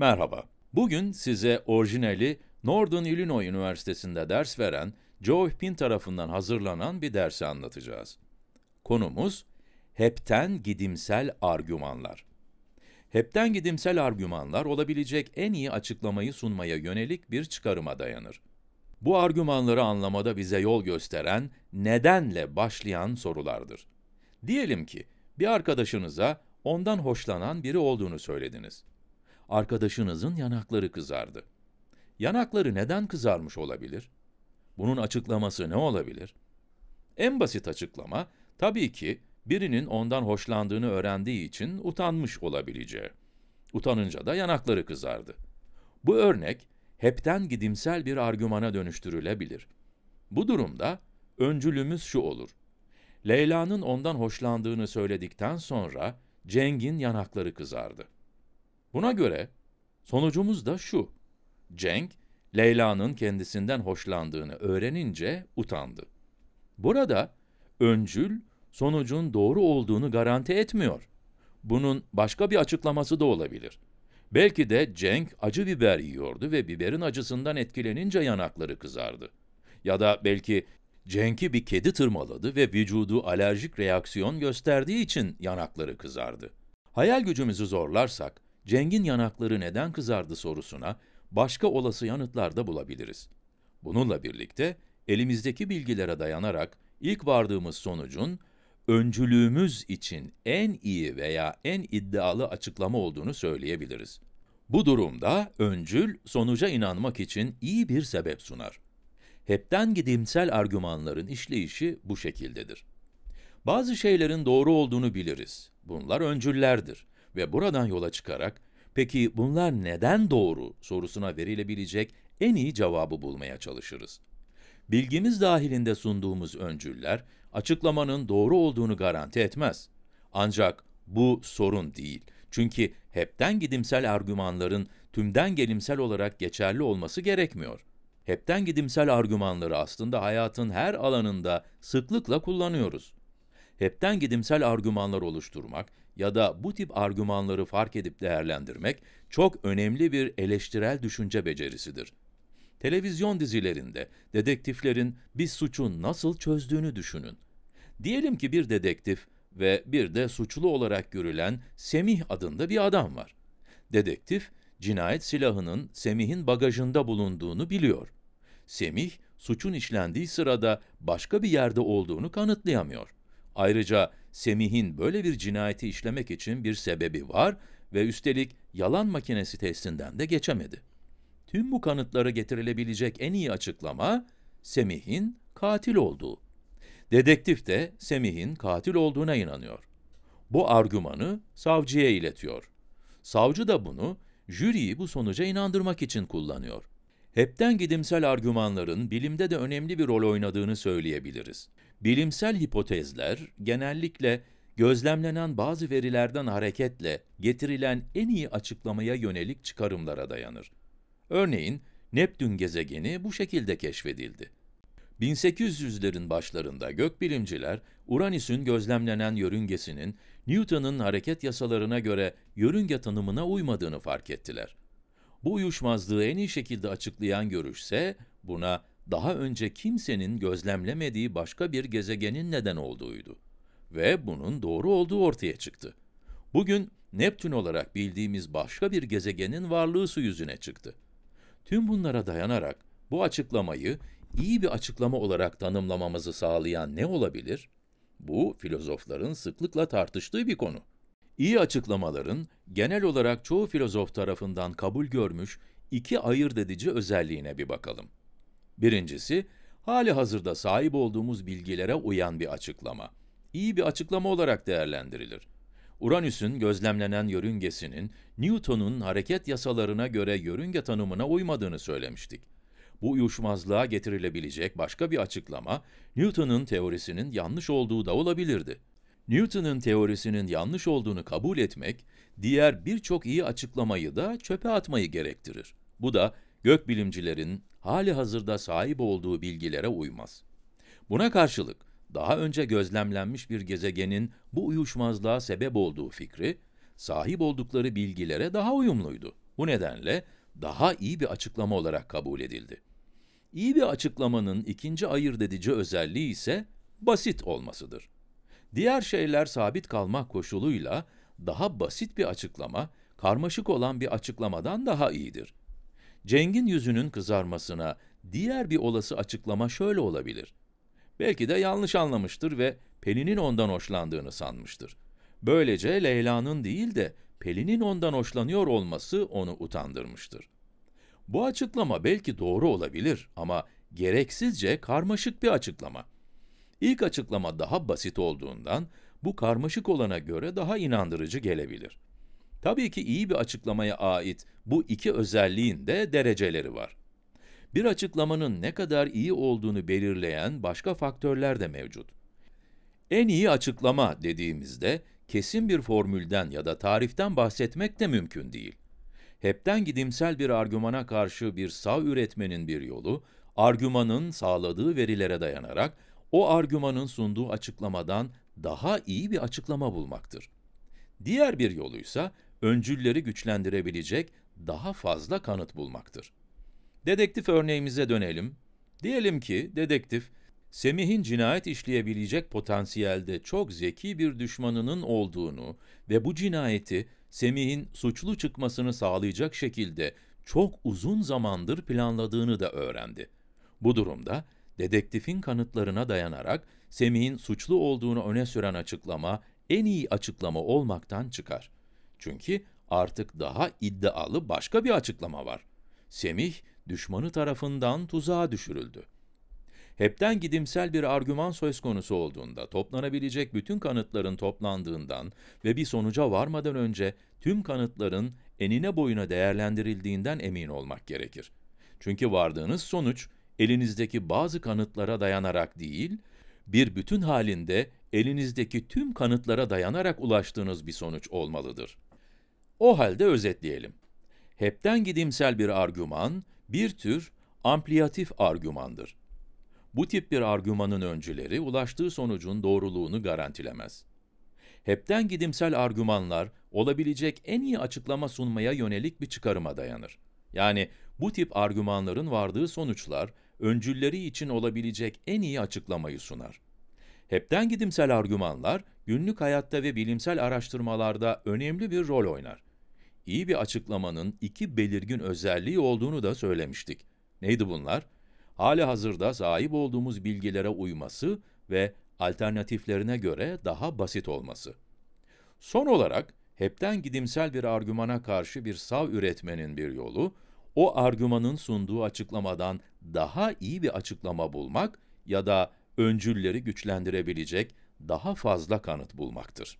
Merhaba. Bugün size orijinali Northern Illinois Üniversitesi'nde ders veren Joe Pin tarafından hazırlanan bir dersi anlatacağız. Konumuz hepten gidimsel argümanlar. Hepten gidimsel argümanlar olabilecek en iyi açıklamayı sunmaya yönelik bir çıkarıma dayanır. Bu argümanları anlamada bize yol gösteren nedenle başlayan sorulardır. Diyelim ki bir arkadaşınıza ondan hoşlanan biri olduğunu söylediniz arkadaşınızın yanakları kızardı. Yanakları neden kızarmış olabilir? Bunun açıklaması ne olabilir? En basit açıklama, tabii ki birinin ondan hoşlandığını öğrendiği için utanmış olabileceği. Utanınca da yanakları kızardı. Bu örnek, hepten gidimsel bir argümana dönüştürülebilir. Bu durumda, öncülümüz şu olur. Leyla'nın ondan hoşlandığını söyledikten sonra Ceng'in yanakları kızardı. Buna göre sonucumuz da şu. Cenk, Leyla'nın kendisinden hoşlandığını öğrenince utandı. Burada öncül sonucun doğru olduğunu garanti etmiyor. Bunun başka bir açıklaması da olabilir. Belki de Cenk acı biber yiyordu ve biberin acısından etkilenince yanakları kızardı. Ya da belki Cenk'i bir kedi tırmaladı ve vücudu alerjik reaksiyon gösterdiği için yanakları kızardı. Hayal gücümüzü zorlarsak Ceng'in yanakları neden kızardı sorusuna başka olası yanıtlar da bulabiliriz. Bununla birlikte elimizdeki bilgilere dayanarak ilk vardığımız sonucun öncülüğümüz için en iyi veya en iddialı açıklama olduğunu söyleyebiliriz. Bu durumda öncül sonuca inanmak için iyi bir sebep sunar. Hepten gidimsel argümanların işleyişi bu şekildedir. Bazı şeylerin doğru olduğunu biliriz. Bunlar öncüllerdir ve buradan yola çıkarak, peki bunlar neden doğru sorusuna verilebilecek en iyi cevabı bulmaya çalışırız. Bilgimiz dahilinde sunduğumuz öncüller, açıklamanın doğru olduğunu garanti etmez. Ancak bu sorun değil. Çünkü hepten gidimsel argümanların tümden gelimsel olarak geçerli olması gerekmiyor. Hepten gidimsel argümanları aslında hayatın her alanında sıklıkla kullanıyoruz hepten gidimsel argümanlar oluşturmak ya da bu tip argümanları fark edip değerlendirmek çok önemli bir eleştirel düşünce becerisidir. Televizyon dizilerinde dedektiflerin bir suçu nasıl çözdüğünü düşünün. Diyelim ki bir dedektif ve bir de suçlu olarak görülen Semih adında bir adam var. Dedektif, cinayet silahının Semih'in bagajında bulunduğunu biliyor. Semih, suçun işlendiği sırada başka bir yerde olduğunu kanıtlayamıyor. Ayrıca Semih'in böyle bir cinayeti işlemek için bir sebebi var ve üstelik yalan makinesi testinden de geçemedi. Tüm bu kanıtlara getirilebilecek en iyi açıklama Semih'in katil olduğu. Dedektif de Semih'in katil olduğuna inanıyor. Bu argümanı savcıya iletiyor. Savcı da bunu jüriyi bu sonuca inandırmak için kullanıyor. Hepten gidimsel argümanların bilimde de önemli bir rol oynadığını söyleyebiliriz. Bilimsel hipotezler genellikle gözlemlenen bazı verilerden hareketle getirilen en iyi açıklamaya yönelik çıkarımlara dayanır. Örneğin Neptün gezegeni bu şekilde keşfedildi. 1800'lerin başlarında gökbilimciler Uranüs'ün gözlemlenen yörüngesinin Newton'un hareket yasalarına göre yörünge tanımına uymadığını fark ettiler. Bu uyuşmazlığı en iyi şekilde açıklayan görüşse buna daha önce kimsenin gözlemlemediği başka bir gezegenin neden olduğuydu. Ve bunun doğru olduğu ortaya çıktı. Bugün Neptün olarak bildiğimiz başka bir gezegenin varlığı su yüzüne çıktı. Tüm bunlara dayanarak bu açıklamayı iyi bir açıklama olarak tanımlamamızı sağlayan ne olabilir? Bu filozofların sıklıkla tartıştığı bir konu. İyi açıklamaların genel olarak çoğu filozof tarafından kabul görmüş iki ayırt edici özelliğine bir bakalım. Birincisi, hali hazırda sahip olduğumuz bilgilere uyan bir açıklama. İyi bir açıklama olarak değerlendirilir. Uranüs'ün gözlemlenen yörüngesinin Newton'un hareket yasalarına göre yörünge tanımına uymadığını söylemiştik. Bu uyuşmazlığa getirilebilecek başka bir açıklama, Newton'un teorisinin yanlış olduğu da olabilirdi. Newton'un teorisinin yanlış olduğunu kabul etmek, diğer birçok iyi açıklamayı da çöpe atmayı gerektirir. Bu da gökbilimcilerin hali hazırda sahip olduğu bilgilere uymaz. Buna karşılık, daha önce gözlemlenmiş bir gezegenin bu uyuşmazlığa sebep olduğu fikri, sahip oldukları bilgilere daha uyumluydu. Bu nedenle daha iyi bir açıklama olarak kabul edildi. İyi bir açıklamanın ikinci ayırt edici özelliği ise basit olmasıdır. Diğer şeyler sabit kalmak koşuluyla daha basit bir açıklama, karmaşık olan bir açıklamadan daha iyidir. Ceng'in yüzünün kızarmasına diğer bir olası açıklama şöyle olabilir. Belki de yanlış anlamıştır ve Pelin'in ondan hoşlandığını sanmıştır. Böylece Leyla'nın değil de Pelin'in ondan hoşlanıyor olması onu utandırmıştır. Bu açıklama belki doğru olabilir ama gereksizce karmaşık bir açıklama. İlk açıklama daha basit olduğundan, bu karmaşık olana göre daha inandırıcı gelebilir. Tabii ki iyi bir açıklamaya ait bu iki özelliğin de dereceleri var. Bir açıklamanın ne kadar iyi olduğunu belirleyen başka faktörler de mevcut. En iyi açıklama dediğimizde, kesin bir formülden ya da tariften bahsetmek de mümkün değil. Hepten gidimsel bir argümana karşı bir sağ üretmenin bir yolu, argümanın sağladığı verilere dayanarak o argümanın sunduğu açıklamadan daha iyi bir açıklama bulmaktır. Diğer bir yoluysa öncülleri güçlendirebilecek daha fazla kanıt bulmaktır. Dedektif örneğimize dönelim. Diyelim ki dedektif, Semih'in cinayet işleyebilecek potansiyelde çok zeki bir düşmanının olduğunu ve bu cinayeti Semih'in suçlu çıkmasını sağlayacak şekilde çok uzun zamandır planladığını da öğrendi. Bu durumda Dedektifin kanıtlarına dayanarak Semih'in suçlu olduğunu öne süren açıklama en iyi açıklama olmaktan çıkar. Çünkü artık daha iddialı başka bir açıklama var. Semih düşmanı tarafından tuzağa düşürüldü. Hepten gidimsel bir argüman söz konusu olduğunda, toplanabilecek bütün kanıtların toplandığından ve bir sonuca varmadan önce tüm kanıtların enine boyuna değerlendirildiğinden emin olmak gerekir. Çünkü vardığınız sonuç, elinizdeki bazı kanıtlara dayanarak değil, bir bütün halinde elinizdeki tüm kanıtlara dayanarak ulaştığınız bir sonuç olmalıdır. O halde özetleyelim. Hepten gidimsel bir argüman, bir tür ampliyatif argümandır. Bu tip bir argümanın öncüleri ulaştığı sonucun doğruluğunu garantilemez. Hepten gidimsel argümanlar olabilecek en iyi açıklama sunmaya yönelik bir çıkarıma dayanır. Yani bu tip argümanların vardığı sonuçlar öncülleri için olabilecek en iyi açıklamayı sunar. Hepten gidimsel argümanlar, günlük hayatta ve bilimsel araştırmalarda önemli bir rol oynar. İyi bir açıklamanın iki belirgin özelliği olduğunu da söylemiştik. Neydi bunlar? Hali hazırda sahip olduğumuz bilgilere uyması ve alternatiflerine göre daha basit olması. Son olarak, hepten gidimsel bir argümana karşı bir sav üretmenin bir yolu, o argümanın sunduğu açıklamadan daha iyi bir açıklama bulmak ya da öncülleri güçlendirebilecek daha fazla kanıt bulmaktır.